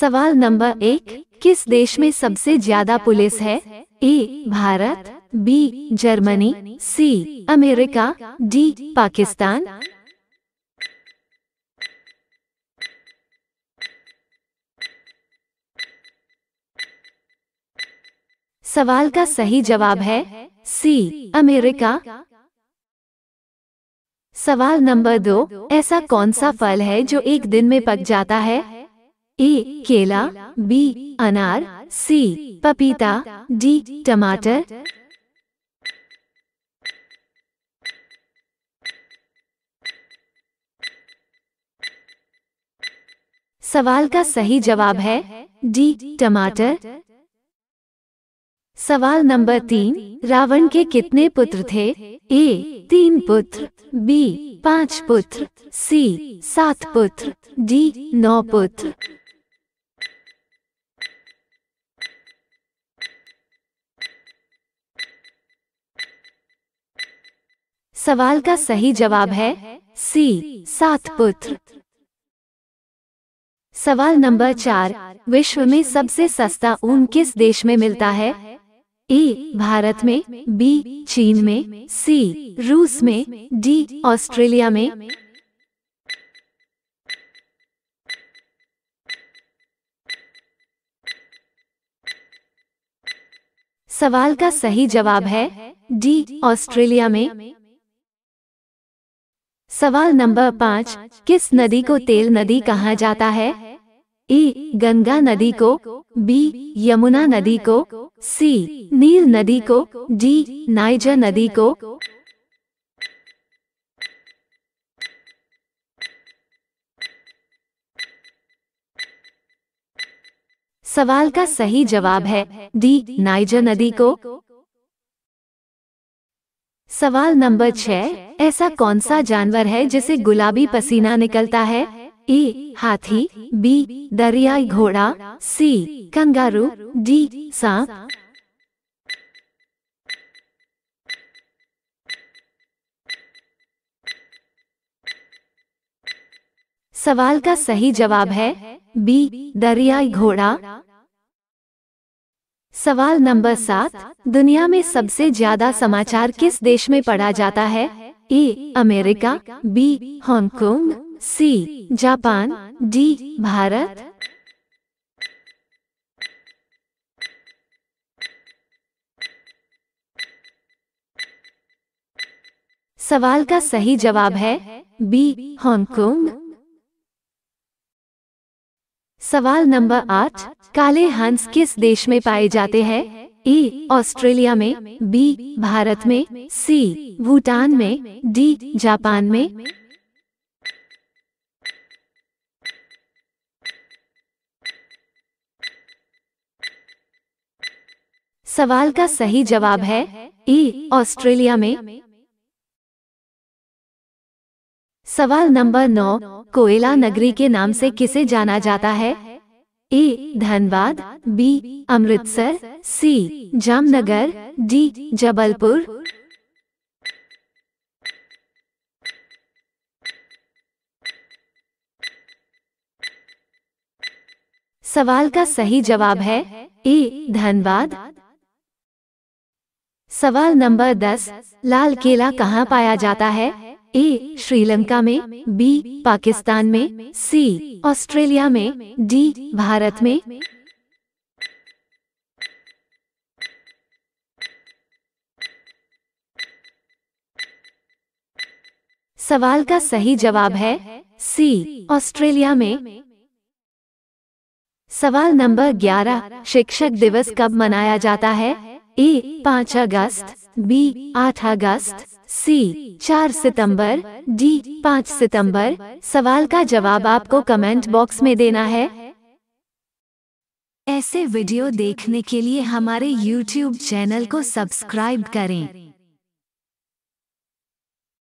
सवाल नंबर एक किस देश में सबसे ज्यादा पुलिस है A Bharat B Germany C America D Pakistan सवाल का सही जवाब है सी अमेरिका सवाल नंबर दो ऐसा कौन सा फल है जो एक दिन में पक जाता है ए केला बी अनार सी पपीता डी टमाटर सवाल का सही जवाब है डी टमाटर सवाल नंबर तीन रावण के कितने पुत्र थे ए तीन पुत्र बी पांच पुत्र सी सात पुत्र डी नौ पुत्र सवाल का सही जवाब है सी सात पुत्र सवाल नंबर चार विश्व में सबसे सस्ता ऊन किस देश में मिलता है ए भारत में बी चीन में सी रूस में डी ऑस्ट्रेलिया में सवाल का सही जवाब है डी ऑस्ट्रेलिया में सवाल नंबर पाँच किस नदी को तेल नदी कहा जाता है ए गंगा नदी को बी यमुना नदी को सी नील नदी को डी नाइजर नदी को सवाल का सही जवाब है डी नाइजर नदी को सवाल नंबर छह ऐसा कौन सा जानवर है जिसे गुलाबी पसीना निकलता है ए हाथी बी दरियाई घोड़ा सी कंगारू डी सांप सवाल का सही जवाब है बी दरियाई घोड़ा सवाल नंबर सात दुनिया में सबसे ज्यादा समाचार किस देश में पढ़ा जाता है A America B Hong Kong C Japan D Bharat सवाल का सही जवाब है बी हांगकांग सवाल नंबर आठ काले हंस किस देश में पाए जाते हैं ई ऑस्ट्रेलिया में बी भारत में सी भूटान में डी जापान में सवाल का सही जवाब है ई ऑस्ट्रेलिया में सवाल नंबर नौ कोयला नगरी के नाम से किसे जाना जाता है A Dhanbad B Amritsar C Jamnagar D Jabalpur सवाल का सही जवाब है ए धनबाद सवाल नंबर दस लाल केला कहाँ पाया जाता है ए श्रीलंका में बी पाकिस्तान में सी ऑस्ट्रेलिया में डी भारत में सवाल का सही जवाब है सी ऑस्ट्रेलिया में सवाल नंबर 11 शिक्षक दिवस कब मनाया जाता है ए 5 अगस्त बी 8 अगस्त सी चार सितंबर, डी पाँच सितंबर, सवाल का जवाब आपको कमेंट बॉक्स में देना है ऐसे वीडियो देखने के लिए हमारे YouTube चैनल को सब्सक्राइब करें